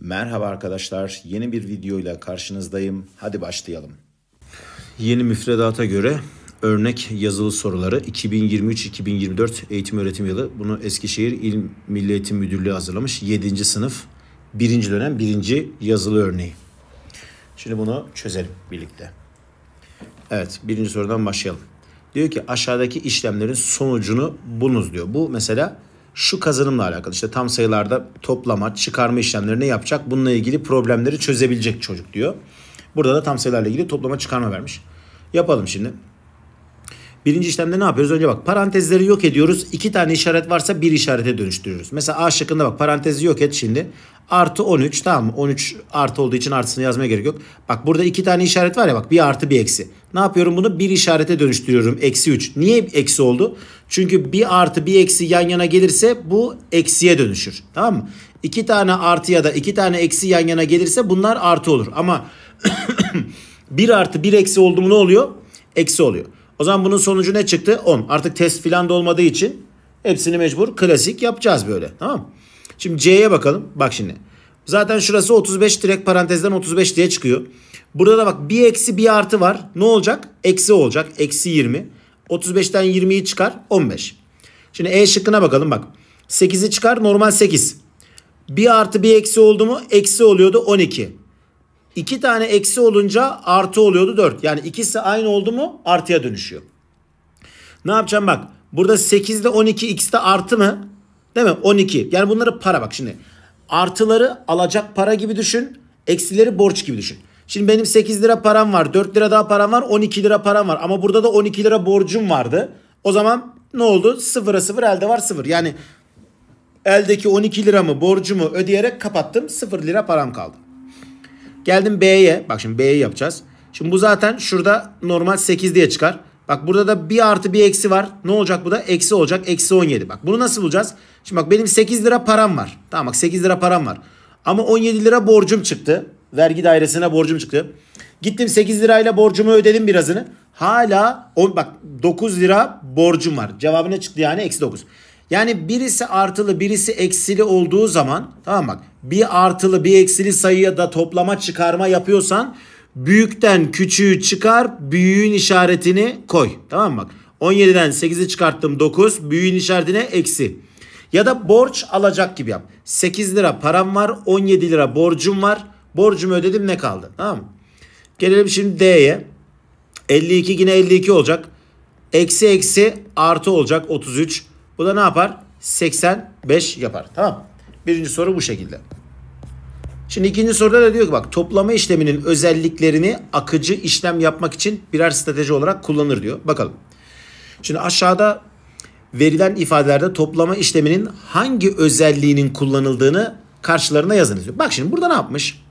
Merhaba arkadaşlar, yeni bir videoyla karşınızdayım. Hadi başlayalım. Yeni müfredata göre örnek yazılı soruları 2023-2024 eğitim öğretim yılı. Bunu Eskişehir İl Milli Eğitim Müdürlüğü hazırlamış. 7. sınıf 1. dönem 1. yazılı örneği. Şimdi bunu çözelim birlikte. Evet, birinci sorudan başlayalım. Diyor ki aşağıdaki işlemlerin sonucunu bulunuz diyor. Bu mesela şu kazanımla alakalı işte tam sayılarda toplama, çıkarma işlemlerini yapacak. Bununla ilgili problemleri çözebilecek çocuk diyor. Burada da tam sayılarla ilgili toplama, çıkarma vermiş. Yapalım şimdi. Birinci işlemde ne yapıyoruz? Önce bak parantezleri yok ediyoruz. İki tane işaret varsa bir işarete dönüştürüyoruz. Mesela A şıkkında bak parantezi yok et şimdi. Artı 13 tamam mı? 13 artı olduğu için artısını yazmaya gerek yok. Bak burada iki tane işaret var ya bak bir artı bir eksi. Ne yapıyorum bunu? Bir işarete dönüştürüyorum. Eksi 3. Niye eksi oldu? Çünkü bir artı bir eksi yan yana gelirse bu eksiye dönüşür. Tamam mı? İki tane artı ya da iki tane eksi yan yana gelirse bunlar artı olur. Ama bir artı bir eksi oldu mu ne oluyor? Eksi oluyor. O zaman bunun sonucu ne çıktı? 10. Artık test filan da olmadığı için hepsini mecbur klasik yapacağız böyle. Tamam Şimdi C'ye bakalım. Bak şimdi. Zaten şurası 35 direkt parantezden 35 diye çıkıyor. Burada da bak bir eksi bir artı var. Ne olacak? Eksi olacak. Eksi 20. 35'ten 20'yi çıkar 15. Şimdi E şıkkına bakalım bak. 8'i çıkar normal 8. Bir artı bir eksi oldu mu? Eksi oluyordu 12. 2 tane eksi olunca artı oluyordu 4. Yani ikisi aynı oldu mu artıya dönüşüyor. Ne yapacağım bak. Burada 8 ile 12 x de artı mı? Değil mi? 12. Yani bunları para bak şimdi. Artıları alacak para gibi düşün. Eksileri borç gibi düşün. Şimdi benim 8 lira param var. 4 lira daha param var. 12 lira param var. Ama burada da 12 lira borcum vardı. O zaman ne oldu? 0'a 0 elde var 0. Yani eldeki 12 liramı borcumu ödeyerek kapattım. 0 lira param kaldı. Geldim B'ye. Bak şimdi B'yi yapacağız. Şimdi bu zaten şurada normal 8 diye çıkar. Bak burada da bir artı bir eksi var. Ne olacak bu da? Eksi olacak. Eksi 17. Bak bunu nasıl bulacağız? Şimdi bak benim 8 lira param var. Tamam bak 8 lira param var. Ama 17 lira borcum çıktı. Vergi dairesine borcum çıktı. Gittim 8 lirayla borcumu ödedim birazını. Hala on, bak 9 lira borcum var. Cevabı ne çıktı yani? Eksi 9. Yani birisi artılı birisi eksili olduğu zaman tamam bak bir artılı bir eksili sayıya da toplama çıkarma yapıyorsan büyükten küçüğü çıkar büyüğün işaretini koy. Tamam bak 17'den 8'i çıkarttım 9 büyüğün işaretine eksi. Ya da borç alacak gibi yap. 8 lira param var 17 lira borcum var borcumu ödedim ne kaldı tamam mı? Gelelim şimdi D'ye 52 yine 52 olacak. Eksi eksi artı olacak 33. Bu da ne yapar? 85 yapar. Tamam. Birinci soru bu şekilde. Şimdi ikinci soruda da diyor ki bak toplama işleminin özelliklerini akıcı işlem yapmak için birer strateji olarak kullanır diyor. Bakalım. Şimdi aşağıda verilen ifadelerde toplama işleminin hangi özelliğinin kullanıldığını karşılarına yazınız diyor. Bak şimdi burada ne yapmış?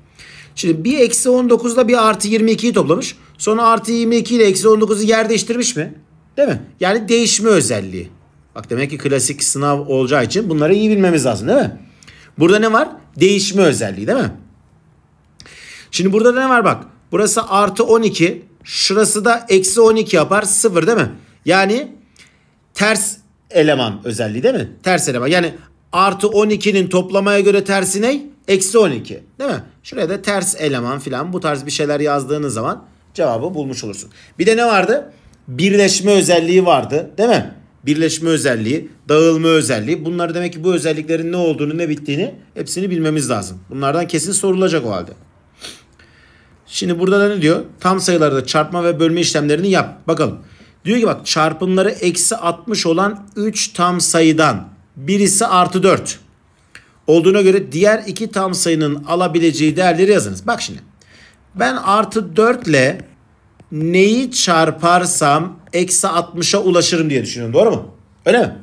Şimdi bir eksi 19'da bir artı 22'yi toplamış. Sonra artı 22 ile eksi 19'u yer değiştirmiş mi? Değil mi? Yani değişme özelliği. Bak demek ki klasik sınav olacağı için bunları iyi bilmemiz lazım değil mi? Burada ne var? Değişme özelliği değil mi? Şimdi burada da ne var bak. Burası artı 12. Şurası da eksi 12 yapar. 0 değil mi? Yani ters eleman özelliği değil mi? Ters eleman. Yani artı 12'nin toplamaya göre tersi ne? Eksi 12 değil mi? Şuraya da ters eleman filan bu tarz bir şeyler yazdığınız zaman cevabı bulmuş olursun. Bir de ne vardı? Birleşme özelliği vardı değil mi? birleşme özelliği, dağılma özelliği. Bunlar demek ki bu özelliklerin ne olduğunu, ne bittiğini hepsini bilmemiz lazım. Bunlardan kesin sorulacak o halde. Şimdi burada da ne diyor? Tam sayılarda çarpma ve bölme işlemlerini yap. Bakalım. Diyor ki bak çarpımları eksi 60 olan 3 tam sayıdan birisi artı 4 olduğuna göre diğer iki tam sayının alabileceği değerleri yazınız. Bak şimdi ben artı 4 ile neyi çarparsam eksi 60'a ulaşırım diye düşünüyorum. Doğru mu? Öyle mi?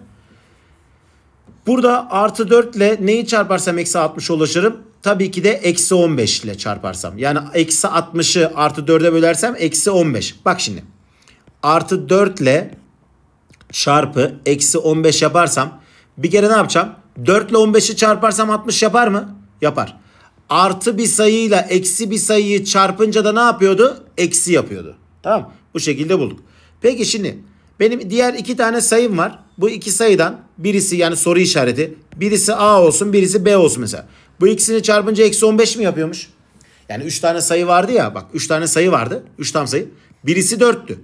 Burada artı 4 ile neyi çarparsam eksi 60'a ulaşırım? Tabii ki de eksi 15 ile çarparsam. Yani eksi 60'ı artı 4'e bölersem eksi 15. Bak şimdi. Artı 4 ile çarpı eksi 15 yaparsam bir kere ne yapacağım? 4 ile 15'i çarparsam 60 yapar mı? Yapar. Artı bir sayıyla eksi bir sayıyı çarpınca da ne yapıyordu? Eksi yapıyordu. Tamam Bu şekilde bulduk. Peki şimdi benim diğer iki tane sayım var. Bu iki sayıdan birisi yani soru işareti. Birisi A olsun birisi B olsun mesela. Bu ikisini çarpınca eksi 15 mi yapıyormuş? Yani 3 tane sayı vardı ya bak 3 tane sayı vardı. 3 tam sayı. Birisi 4'tü.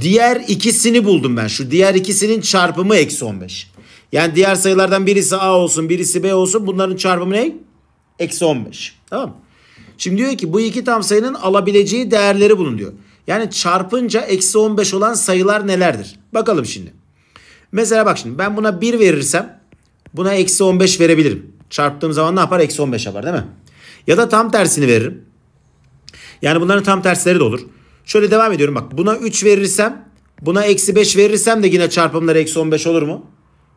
Diğer ikisini buldum ben. Şu diğer ikisinin çarpımı eksi 15. Yani diğer sayılardan birisi A olsun birisi B olsun bunların çarpımı ne? Eksi 15. Tamam Şimdi diyor ki bu iki tam sayının alabileceği değerleri bulun diyor. Yani çarpınca eksi 15 olan sayılar nelerdir? Bakalım şimdi. Mesela bak şimdi ben buna 1 verirsem buna eksi 15 verebilirim. Çarptığım zaman ne yapar? Eksi 15 yapar değil mi? Ya da tam tersini veririm. Yani bunların tam tersleri de olur. Şöyle devam ediyorum bak. Buna 3 verirsem buna eksi 5 verirsem de yine çarpımları eksi 15 olur mu?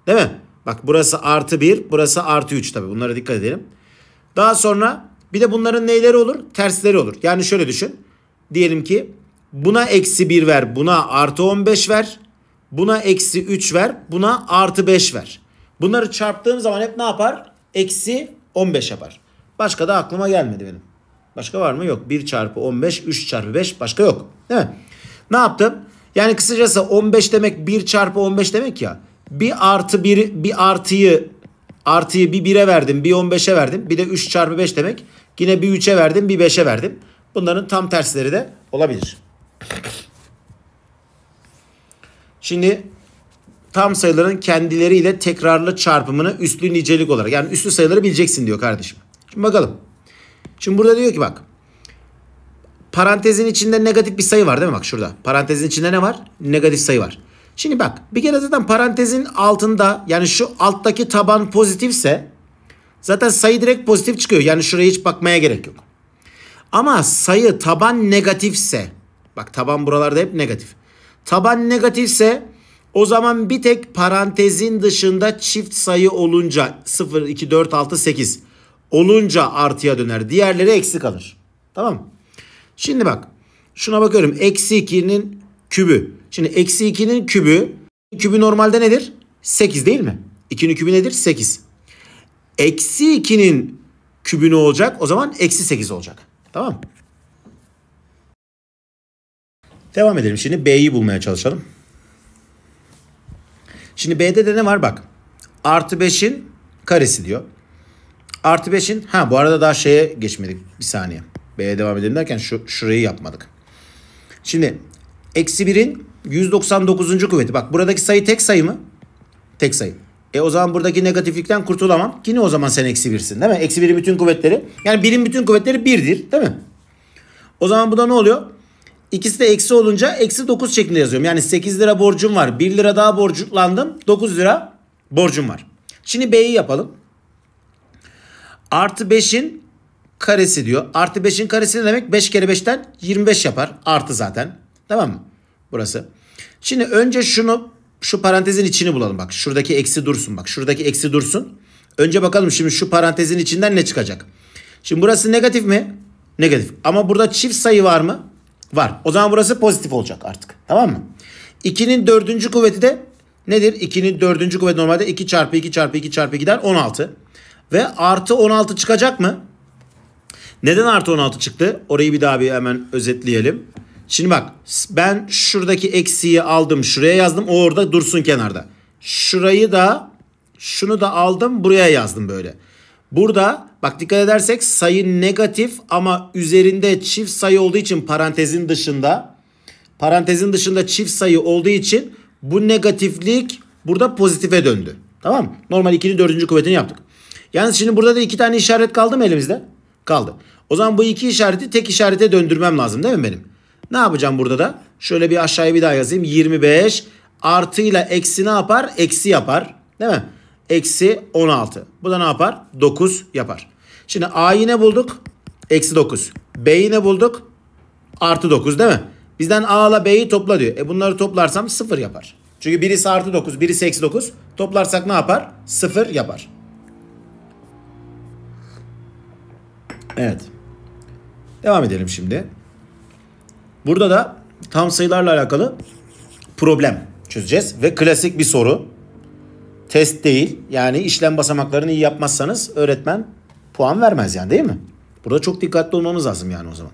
Değil mi? Bak burası artı 1 burası artı 3 tabii. bunlara dikkat edelim. Daha sonra bir de bunların neyleri olur? Tersleri olur. Yani şöyle düşün. Diyelim ki Buna eksi 1 ver. Buna artı 15 ver. Buna eksi 3 ver. Buna artı 5 ver. Bunları çarptığım zaman hep ne yapar? Eksi 15 yapar. Başka da aklıma gelmedi benim. Başka var mı? Yok. 1 çarpı 15, 3 çarpı 5 başka yok. Değil mi? Ne yaptım? Yani kısacası 15 demek 1 çarpı 15 demek ya. Bir artı bir, bir artıyı artıyı bir 1'e verdim, bir 15'e verdim. Bir de 3 çarpı 5 demek. Yine bir 3'e verdim, bir 5'e verdim. Bunların tam tersleri de olabilir. Şimdi tam sayıların kendileriyle tekrarlı çarpımını üslü nicelik olarak yani üslü sayıları bileceksin diyor kardeşim. Şimdi bakalım. Şimdi burada diyor ki bak. Parantezin içinde negatif bir sayı var değil mi? Bak şurada. Parantezin içinde ne var? Negatif sayı var. Şimdi bak bir kere zaten parantezin altında yani şu alttaki taban pozitifse zaten sayı direkt pozitif çıkıyor. Yani şuraya hiç bakmaya gerek yok. Ama sayı taban negatifse Bak taban buralarda hep negatif. Taban negatifse o zaman bir tek parantezin dışında çift sayı olunca 0, 2, 4, 6, 8 olunca artıya döner. Diğerleri eksi kalır. Tamam Şimdi bak şuna bakıyorum. Eksi 2'nin kübü. Şimdi eksi 2'nin kübü. Kübü normalde nedir? 8 değil mi? 2'nin kübü nedir? 8. Eksi 2'nin kübü ne olacak? O zaman eksi 8 olacak. Tamam mı? Devam edelim. Şimdi B'yi bulmaya çalışalım. Şimdi B'de de ne var bak. Artı 5'in karesi diyor. Artı 5'in ha bu arada daha şeye geçmedik bir saniye. B'ye devam edelim derken şu, şurayı yapmadık. Şimdi eksi 1'in 199. kuvveti. Bak buradaki sayı tek sayı mı? Tek sayı. E o zaman buradaki negatiflikten kurtulamam. Ki ne o zaman sen eksi birsin değil mi? Eksi birin bütün kuvvetleri. Yani birin bütün kuvvetleri birdir değil mi? O zaman bu da ne oluyor? İkisi de eksi olunca eksi 9 şeklinde yazıyorum. Yani 8 lira borcum var. 1 lira daha borçlandım. 9 lira borcum var. Şimdi B'yi yapalım. Artı 5'in karesi diyor. Artı 5'in karesi ne demek? 5 kere 5'ten 25 yapar. Artı zaten. Tamam mı? Burası. Şimdi önce şunu şu parantezin içini bulalım bak. Şuradaki eksi dursun bak. Şuradaki eksi dursun. Önce bakalım şimdi şu parantezin içinden ne çıkacak? Şimdi burası negatif mi? Negatif. Ama burada çift sayı var mı? Var. O zaman burası pozitif olacak artık. Tamam mı? 2'nin dördüncü kuvveti de nedir? 2'nin dördüncü kuvveti normalde 2 çarpı 2 çarpı 2 çarpı 2'den 16. Ve artı 16 çıkacak mı? Neden artı 16 çıktı? Orayı bir daha bir hemen özetleyelim. Şimdi bak ben şuradaki eksiği aldım şuraya yazdım o orada dursun kenarda. Şurayı da şunu da aldım buraya yazdım böyle. Burada bak dikkat edersek sayı negatif ama üzerinde çift sayı olduğu için parantezin dışında parantezin dışında çift sayı olduğu için bu negatiflik burada pozitife döndü. Tamam mı? Normal 2'nin 4. kuvvetini yaptık. Yalnız şimdi burada da iki tane işaret kaldı mı elimizde? Kaldı. O zaman bu iki işareti tek işarete döndürmem lazım değil mi benim? Ne yapacağım burada da? Şöyle bir aşağıya bir daha yazayım. 25 artıyla eksi ne yapar? Eksi yapar. Değil mi? eksi 16. Bu da ne yapar? 9 yapar. Şimdi A'yı ne bulduk? Eksi 9. B'yi ne bulduk? Artı 9 değil mi? Bizden A ile B'yi topla diyor. E bunları toplarsam 0 yapar. Çünkü birisi artı 9, birisi eksi 9. Toplarsak ne yapar? 0 yapar. Evet. Devam edelim şimdi. Burada da tam sayılarla alakalı problem çözeceğiz. Ve klasik bir soru test değil. Yani işlem basamaklarını iyi yapmazsanız öğretmen puan vermez yani değil mi? Burada çok dikkatli olmamız lazım yani o zaman.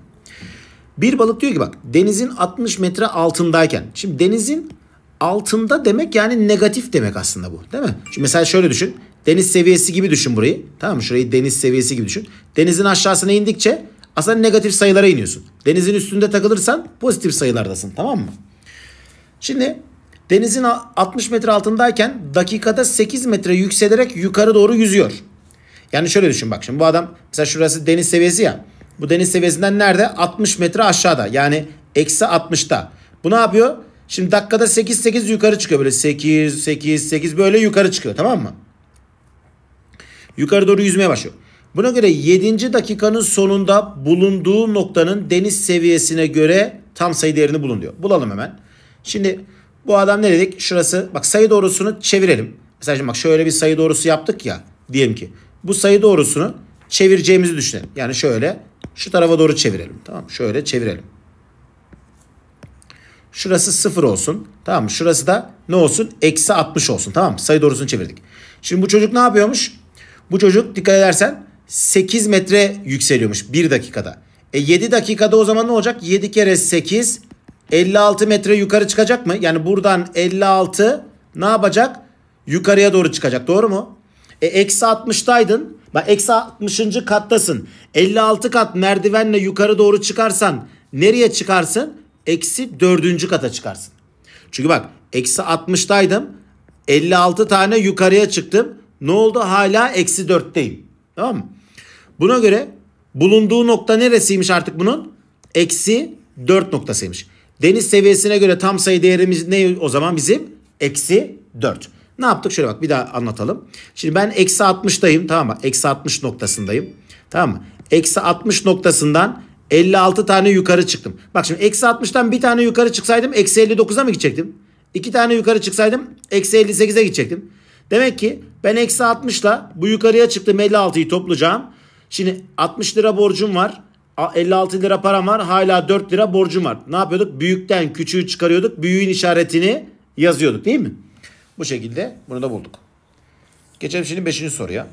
Bir balık diyor ki bak denizin 60 metre altındayken. Şimdi denizin altında demek yani negatif demek aslında bu değil mi? Şimdi mesela şöyle düşün. Deniz seviyesi gibi düşün burayı. Tamam mı? Şurayı deniz seviyesi gibi düşün. Denizin aşağısına indikçe aslında negatif sayılara iniyorsun. Denizin üstünde takılırsan pozitif sayılardasın tamam mı? Şimdi denizin 60 metre altındayken dakikada 8 metre yükselerek yukarı doğru yüzüyor. Yani şöyle düşün bak şimdi bu adam mesela şurası deniz seviyesi ya. Bu deniz seviyesinden nerede? 60 metre aşağıda yani eksi 60'ta. Bu ne yapıyor? Şimdi dakikada 8 8 yukarı çıkıyor böyle 8 8 8 böyle yukarı çıkıyor tamam mı? Yukarı doğru yüzmeye başlıyor. Buna göre 7. dakikanın sonunda bulunduğu noktanın deniz seviyesine göre tam sayı değerini bulun diyor. Bulalım hemen. Şimdi bu adam ne dedik? Şurası bak sayı doğrusunu çevirelim. Mesela bak şöyle bir sayı doğrusu yaptık ya. Diyelim ki bu sayı doğrusunu çevireceğimizi düşünelim. Yani şöyle şu tarafa doğru çevirelim. Tamam Şöyle çevirelim. Şurası sıfır olsun. Tamam mı? Şurası da ne olsun? Eksi 60 olsun. Tamam mı? Sayı doğrusunu çevirdik. Şimdi bu çocuk ne yapıyormuş? Bu çocuk dikkat edersen 8 metre yükseliyormuş 1 dakikada. E 7 dakikada o zaman ne olacak? 7 kere 8 56 metre yukarı çıkacak mı? Yani buradan 56 ne yapacak? Yukarıya doğru çıkacak doğru mu? E eksi 60'daydın, Bak eksi 60. kattasın. 56 kat merdivenle yukarı doğru çıkarsan nereye çıkarsın? Eksi 4. kata çıkarsın. Çünkü bak eksi 60'daydım, 56 tane yukarıya çıktım. Ne oldu? Hala eksi 4'teyim. Tamam mı? Buna göre bulunduğu nokta neresiymiş artık bunun? Eksi 4 noktasıymış. Deniz seviyesine göre tam sayı değerimiz ne o zaman bizim? Eksi 4. Ne yaptık? Şöyle bak bir daha anlatalım. Şimdi ben eksi 60'dayım tamam mı? Eksi 60 noktasındayım. Tamam mı? Eksi 60 noktasından 56 tane yukarı çıktım. Bak şimdi eksi 60'tan bir tane yukarı çıksaydım eksi 59'a mı gidecektim? İki tane yukarı çıksaydım eksi 58'e gidecektim. Demek ki ben eksi 60 bu yukarıya çıktım 56'yı toplayacağım. Şimdi 60 lira borcum var. 56 lira param var hala 4 lira borcum var. Ne yapıyorduk? Büyükten küçüğü çıkarıyorduk. Büyüğün işaretini yazıyorduk değil mi? Bu şekilde bunu da bulduk. Geçelim şimdi 5. soruya.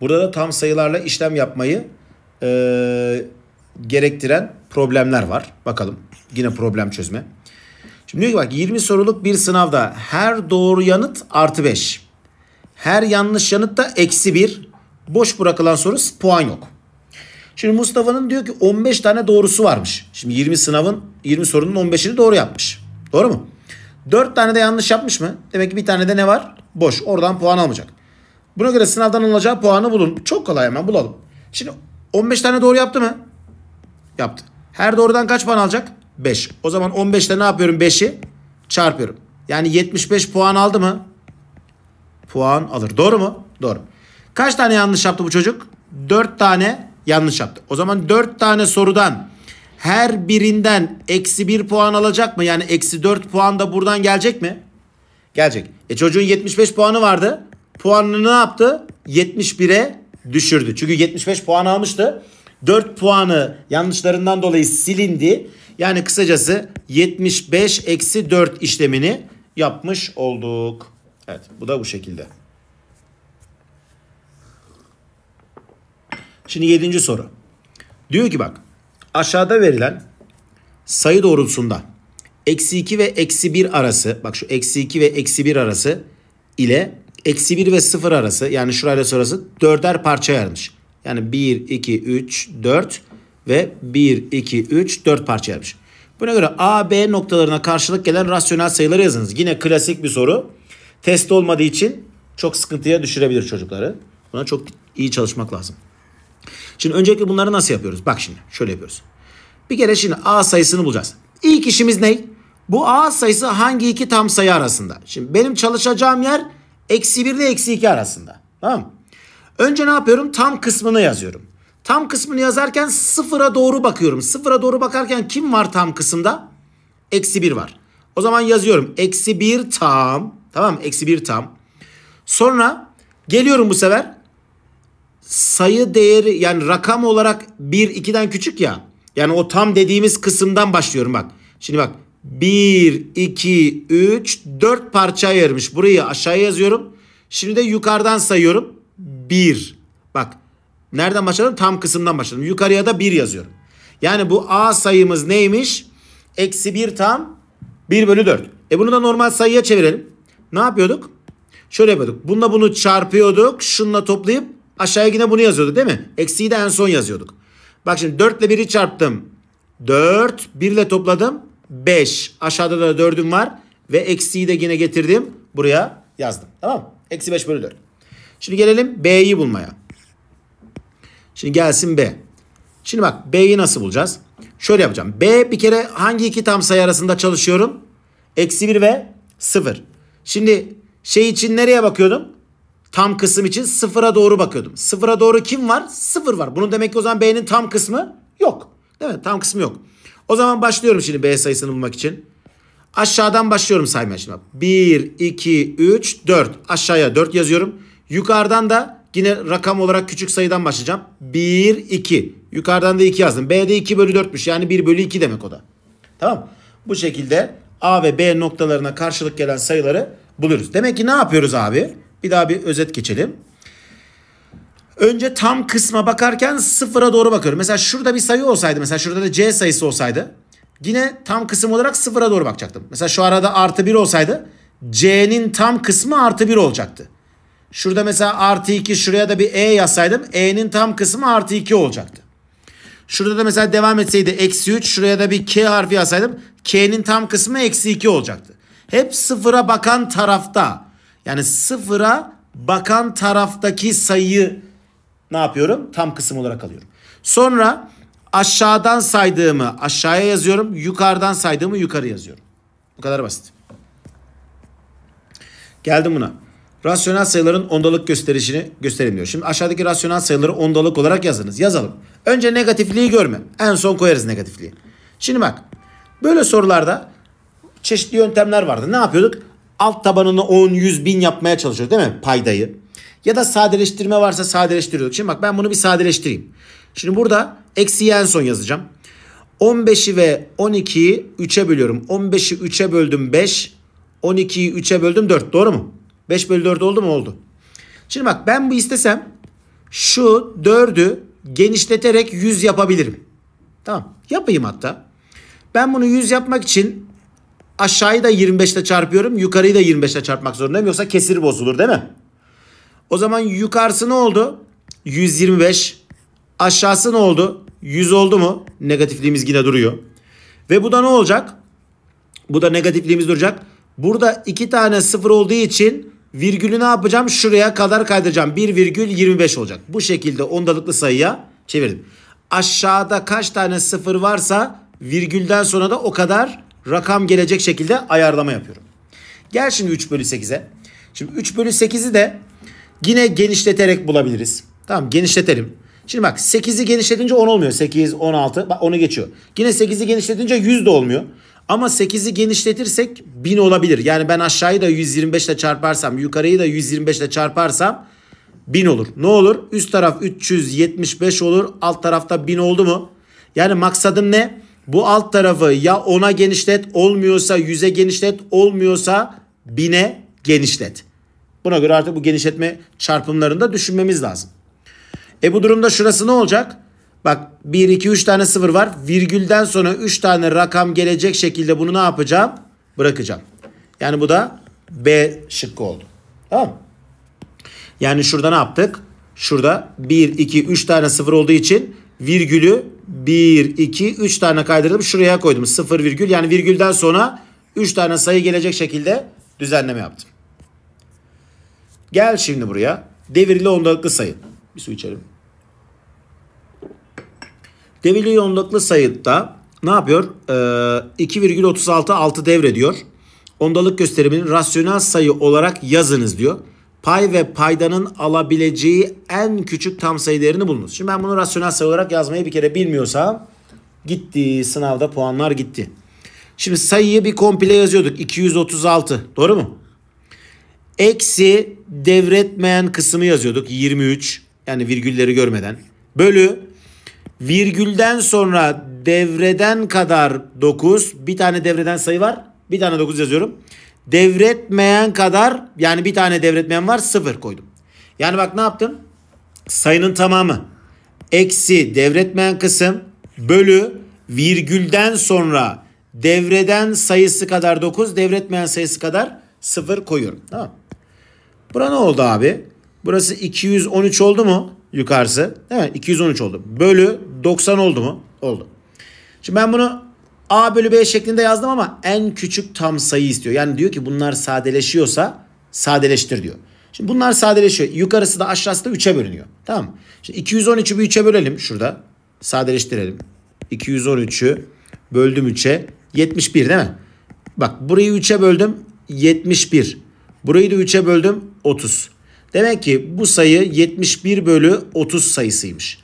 Burada da tam sayılarla işlem yapmayı e, gerektiren problemler var. Bakalım yine problem çözme. Şimdi diyor ki bak 20 soruluk bir sınavda her doğru yanıt artı 5. Her yanlış yanıt da eksi 1. Boş bırakılan soru puan yok. Şimdi Mustafa'nın diyor ki 15 tane doğrusu varmış. Şimdi 20 sınavın 20 sorunun 15'ini doğru yapmış. Doğru mu? 4 tane de yanlış yapmış mı? Demek ki bir tane de ne var? Boş. Oradan puan almayacak. Buna göre sınavdan alacağı puanı bulun. Çok kolay hemen bulalım. Şimdi 15 tane doğru yaptı mı? Yaptı. Her doğrudan kaç puan alacak? 5. O zaman 15'te ne yapıyorum? 5'i çarpıyorum. Yani 75 puan aldı mı? Puan alır. Doğru mu? Doğru. Kaç tane yanlış yaptı bu çocuk? 4 tane Yanlış yaptı. O zaman 4 tane sorudan her birinden eksi 1 puan alacak mı? Yani eksi 4 puan da buradan gelecek mi? Gelecek. E çocuğun 75 puanı vardı. Puanını ne yaptı? 71'e düşürdü. Çünkü 75 puan almıştı. 4 puanı yanlışlarından dolayı silindi. Yani kısacası 75 eksi 4 işlemini yapmış olduk. Evet bu da bu şekilde. Şimdi yedinci soru. Diyor ki bak aşağıda verilen sayı doğrultusunda eksi 2 ve eksi 1 arası bak şu eksi 2 ve eksi 1 arası ile eksi 1 ve 0 arası yani şurayla sonrası dörder parça ayrılmış. Yani 1, 2, 3, 4 ve 1, 2, 3, 4 parça ayrılmış. Buna göre A, B noktalarına karşılık gelen rasyonel sayıları yazınız. Yine klasik bir soru. Test olmadığı için çok sıkıntıya düşürebilir çocukları. Buna çok iyi çalışmak lazım. Şimdi öncelikle bunları nasıl yapıyoruz? Bak şimdi şöyle yapıyoruz. Bir kere şimdi A sayısını bulacağız. İlk işimiz ne? Bu A sayısı hangi iki tam sayı arasında? Şimdi benim çalışacağım yer eksi 1 ile eksi 2 arasında. Tamam Önce ne yapıyorum? Tam kısmını yazıyorum. Tam kısmını yazarken sıfıra doğru bakıyorum. Sıfıra doğru bakarken kim var tam kısımda? Eksi 1 var. O zaman yazıyorum. Eksi 1 tam. Tamam Eksi 1 tam. Sonra geliyorum bu sefer sayı değeri yani rakam olarak 1 2'den küçük ya. Yani o tam dediğimiz kısımdan başlıyorum bak. Şimdi bak 1 2 3 4 parça ayırmış. Burayı aşağıya yazıyorum. Şimdi de yukarıdan sayıyorum. 1. Bak nereden başladım? Tam kısımdan başladım. Yukarıya da 1 yazıyorum. Yani bu A sayımız neymiş? Eksi 1 tam 1 bölü 4. E bunu da normal sayıya çevirelim. Ne yapıyorduk? Şöyle yapıyorduk. Bununla bunu çarpıyorduk. Şunla toplayıp Aşağıya yine bunu yazıyorduk değil mi? Eksiği de en son yazıyorduk. Bak şimdi 4 ile 1'i çarptım. 4. 1 ile topladım. 5. Aşağıda da 4'üm var. Ve eksiği de yine getirdim. Buraya yazdım. Tamam mı? Eksi 5 bölü 4. Şimdi gelelim B'yi bulmaya. Şimdi gelsin B. Şimdi bak B'yi nasıl bulacağız? Şöyle yapacağım. B bir kere hangi iki tam sayı arasında çalışıyorum? Eksi 1 ve 0. Şimdi şey için nereye bakıyordum? Tam kısım için sıfıra doğru bakıyordum. Sıfıra doğru kim var? Sıfır var. Bunun demek ki o zaman B'nin tam kısmı yok. Değil mi? Tam kısmı yok. O zaman başlıyorum şimdi B sayısını bulmak için. Aşağıdan başlıyorum saymaya şimdi. 1, 2, 3, 4. Aşağıya 4 yazıyorum. Yukarıdan da yine rakam olarak küçük sayıdan başlayacağım. 1, 2. Yukarıdan da 2 yazdım. B'de 2 bölü 4'müş. Yani 1 bölü 2 demek o da. Tamam Bu şekilde A ve B noktalarına karşılık gelen sayıları buluruz. Demek ki ne yapıyoruz abi? Bir daha bir özet geçelim. Önce tam kısma bakarken sıfıra doğru bakıyorum. Mesela şurada bir sayı olsaydı mesela şurada da C sayısı olsaydı yine tam kısım olarak sıfıra doğru bakacaktım. Mesela şu arada artı 1 olsaydı C'nin tam kısmı artı 1 olacaktı. Şurada mesela artı 2 şuraya da bir E yazsaydım E'nin tam kısmı artı 2 olacaktı. Şurada da mesela devam etseydi eksi 3 şuraya da bir K harfi yazsaydım K'nin tam kısmı eksi 2 olacaktı. Hep sıfıra bakan tarafta yani sıfıra bakan taraftaki sayıyı ne yapıyorum? Tam kısım olarak alıyorum. Sonra aşağıdan saydığımı aşağıya yazıyorum. Yukarıdan saydığımı yukarı yazıyorum. Bu kadar basit. Geldim buna. Rasyonel sayıların ondalık gösterişini gösterelim diyor. Şimdi aşağıdaki rasyonel sayıları ondalık olarak yazınız. Yazalım. Önce negatifliği görme. En son koyarız negatifliği. Şimdi bak. Böyle sorularda çeşitli yöntemler vardı. Ne yapıyorduk? alt tabanını 10, 100, 1000 yapmaya çalışıyoruz değil mi paydayı? Ya da sadeleştirme varsa sadeleştiriyoruz. Şimdi bak ben bunu bir sadeleştireyim. Şimdi burada eksi en son yazacağım. 15'i ve 12'yi 3'e bölüyorum. 15'i 3'e böldüm 5. 12'yi 3'e böldüm 4. Doğru mu? 5 bölü 4 oldu mu? Oldu. Şimdi bak ben bu istesem şu 4'ü genişleterek 100 yapabilirim. Tamam. Yapayım hatta. Ben bunu 100 yapmak için aşağıyı da 25'te çarpıyorum. Yukarıyı da 25'te çarpmak zorundayım. Yoksa kesir bozulur değil mi? O zaman yukarısı ne oldu? 125. Aşağısı ne oldu? 100 oldu mu? Negatifliğimiz yine duruyor. Ve bu da ne olacak? Bu da negatifliğimiz duracak. Burada iki tane sıfır olduğu için virgülü ne yapacağım? Şuraya kadar kaydıracağım. 1 virgül 25 olacak. Bu şekilde ondalıklı sayıya çevirdim. Aşağıda kaç tane sıfır varsa virgülden sonra da o kadar rakam gelecek şekilde ayarlama yapıyorum. Gel şimdi 3 bölü 8'e. Şimdi 3 bölü 8'i de yine genişleterek bulabiliriz. Tamam genişletelim. Şimdi bak 8'i genişletince 10 olmuyor. 8, 16 bak onu geçiyor. Yine 8'i genişletince 100 de olmuyor. Ama 8'i genişletirsek 1000 olabilir. Yani ben aşağıyı da 125 ile çarparsam yukarıyı da 125 ile çarparsam 1000 olur. Ne olur? Üst taraf 375 olur. Alt tarafta 1000 oldu mu? Yani maksadım ne? Bu alt tarafı ya 10'a genişlet olmuyorsa 100'e genişlet olmuyorsa 1000'e genişlet. Buna göre artık bu genişletme çarpımlarını da düşünmemiz lazım. E bu durumda şurası ne olacak? Bak 1, 2, 3 tane sıfır var. Virgülden sonra 3 tane rakam gelecek şekilde bunu ne yapacağım? Bırakacağım. Yani bu da B şıkkı oldu. Tamam Yani şurada ne yaptık? Şurada 1, 2, 3 tane sıfır olduğu için virgülü 1, 2, 3 tane kaydırdım şuraya koydum. 0 virgül yani virgülden sonra 3 tane sayı gelecek şekilde düzenleme yaptım. Gel şimdi buraya. Devirli ondalıklı sayı. Bir su içelim. Devirli ondalıklı sayıda ne yapıyor? Ee, 2,36 6 devrediyor. Ondalık gösterimini rasyonel sayı olarak yazınız diyor pay ve paydanın alabileceği en küçük tam sayılarını değerini bulunuz. Şimdi ben bunu rasyonel sayı olarak yazmayı bir kere bilmiyorsam gitti sınavda puanlar gitti. Şimdi sayıyı bir komple yazıyorduk. 236 doğru mu? Eksi devretmeyen kısmı yazıyorduk. 23 yani virgülleri görmeden. Bölü virgülden sonra devreden kadar 9 bir tane devreden sayı var. Bir tane 9 yazıyorum devretmeyen kadar yani bir tane devretmeyen var sıfır koydum. Yani bak ne yaptım? Sayının tamamı eksi devretmeyen kısım bölü virgülden sonra devreden sayısı kadar 9 devretmeyen sayısı kadar sıfır koyuyorum. Tamam. Bura ne oldu abi? Burası 213 oldu mu? Yukarısı. Değil mi? 213 oldu. Bölü 90 oldu mu? Oldu. Şimdi ben bunu A bölü B şeklinde yazdım ama en küçük tam sayı istiyor. Yani diyor ki bunlar sadeleşiyorsa sadeleştir diyor. Şimdi bunlar sadeleşiyor. Yukarısı da aşağısı da 3'e bölünüyor. Tamam mı? Şimdi 213'ü bir 3'e bölelim şurada. Sadeleştirelim. 213'ü böldüm 3'e. 71 değil mi? Bak burayı 3'e böldüm. 71. Burayı da 3'e böldüm. 30. Demek ki bu sayı 71 bölü 30 sayısıymış.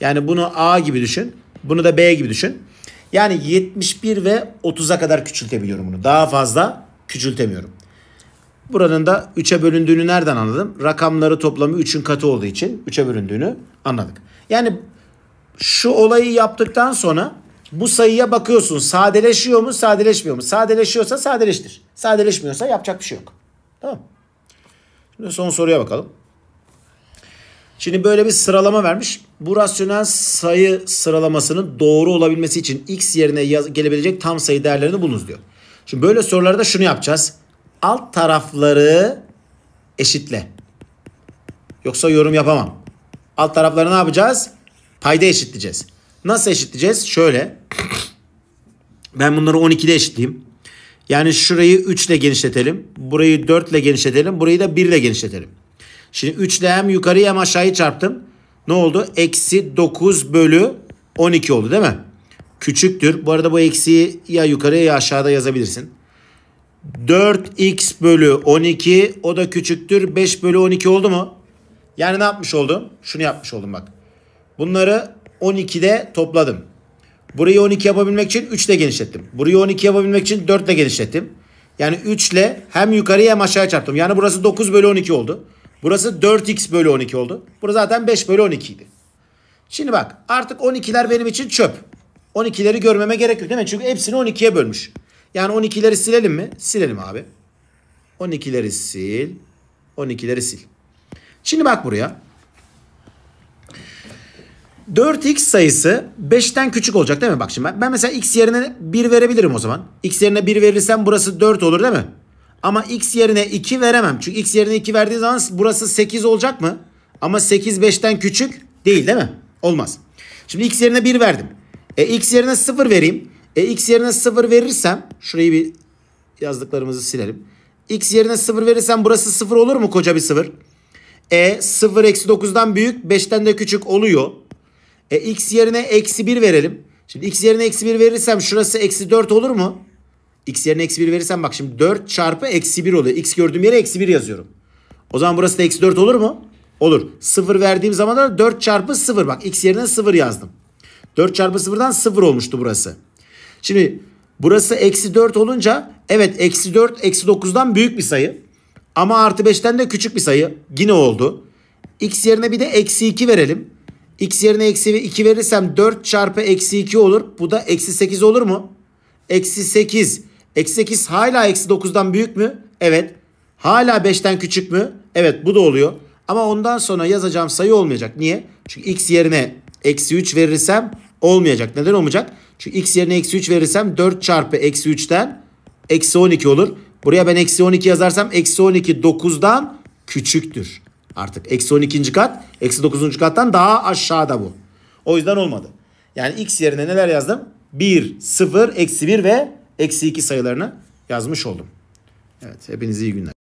Yani bunu A gibi düşün. Bunu da B gibi düşün. Yani 71 ve 30'a kadar küçültebiliyorum bunu. Daha fazla küçültemiyorum. Buranın da 3'e bölündüğünü nereden anladım? Rakamları toplamı 3'ün katı olduğu için 3'e bölündüğünü anladık. Yani şu olayı yaptıktan sonra bu sayıya bakıyorsun. Sadeleşiyor mu, sadeleşmiyor mu? Sadeleşiyorsa sadeleştir. Sadeleşmiyorsa yapacak bir şey yok. Tamam. Şimdi son soruya bakalım. Şimdi böyle bir sıralama vermiş. Bu rasyonel sayı sıralamasının doğru olabilmesi için x yerine yaz, gelebilecek tam sayı değerlerini bulunuz diyor. Şimdi böyle sorularda şunu yapacağız. Alt tarafları eşitle. Yoksa yorum yapamam. Alt tarafları ne yapacağız? Payda eşitleyeceğiz. Nasıl eşitleyeceğiz? Şöyle. Ben bunları 12'de eşitleyeyim. Yani şurayı 3 ile genişletelim. Burayı 4 ile genişletelim. Burayı da 1 ile genişletelim. Şimdi 3 ile hem yukarıyı hem aşağıyı çarptım. Ne oldu? Eksi 9 bölü 12 oldu değil mi? Küçüktür. Bu arada bu eksiyi ya yukarıya ya aşağıda yazabilirsin. 4x bölü 12 o da küçüktür. 5 bölü 12 oldu mu? Yani ne yapmış oldum? Şunu yapmış oldum bak. Bunları 12'de topladım. Burayı 12 yapabilmek için 3 ile genişlettim. Burayı 12 yapabilmek için 4 ile genişlettim. Yani 3 ile hem yukarıya hem aşağıya çarptım. Yani burası 9 bölü 12 oldu. Burası 4x bölü 12 oldu. Burası zaten 5 bölü 12 idi. Şimdi bak artık 12'ler benim için çöp. 12'leri görmeme gerek yok değil mi? Çünkü hepsini 12'ye bölmüş. Yani 12'leri silelim mi? Silelim abi. 12'leri sil. 12'leri sil. Şimdi bak buraya. 4x sayısı 5'ten küçük olacak değil mi? Bak şimdi ben, ben mesela x yerine 1 verebilirim o zaman. x yerine 1 verirsem burası 4 olur değil mi? Ama x yerine 2 veremem. Çünkü x yerine 2 verdiği zaman burası 8 olacak mı? Ama 8 5'ten küçük değil değil mi? Olmaz. Şimdi x yerine 1 verdim. E x yerine 0 vereyim. E x yerine 0 verirsem şurayı bir yazdıklarımızı silelim. x yerine 0 verirsem burası 0 olur mu koca bir 0? E 0 eksi 9'dan büyük 5'ten de küçük oluyor. E x yerine eksi 1 verelim. Şimdi x yerine eksi 1 verirsem şurası eksi 4 olur mu? X yerine eksi 1 verirsem bak şimdi 4 çarpı eksi 1 oluyor. X gördüğüm yere eksi 1 yazıyorum. O zaman burası da eksi 4 olur mu? Olur. 0 verdiğim zaman da 4 çarpı 0. Bak x yerine 0 yazdım. 4 çarpı 0'dan 0 olmuştu burası. Şimdi burası eksi 4 olunca evet eksi 4 eksi 9'dan büyük bir sayı. Ama artı 5'ten de küçük bir sayı. Yine oldu. X yerine bir de eksi 2 verelim. X yerine eksi 2 verirsem 4 çarpı eksi 2 olur. Bu da eksi 8 olur mu? Eksi 8 Eksi 8 hala eksi 9'dan büyük mü? Evet. Hala 5'ten küçük mü? Evet bu da oluyor. Ama ondan sonra yazacağım sayı olmayacak. Niye? Çünkü x yerine eksi 3 verirsem olmayacak. Neden olmayacak? Çünkü x yerine eksi 3 verirsem 4 çarpı eksi 3'ten eksi 12 olur. Buraya ben eksi 12 yazarsam eksi 12 9'dan küçüktür. Artık eksi 12. kat eksi 9. kattan daha aşağıda bu. O yüzden olmadı. Yani x yerine neler yazdım? 1, 0, eksi 1 ve eksi 2 sayılarını yazmış oldum. Evet hepinize iyi günler.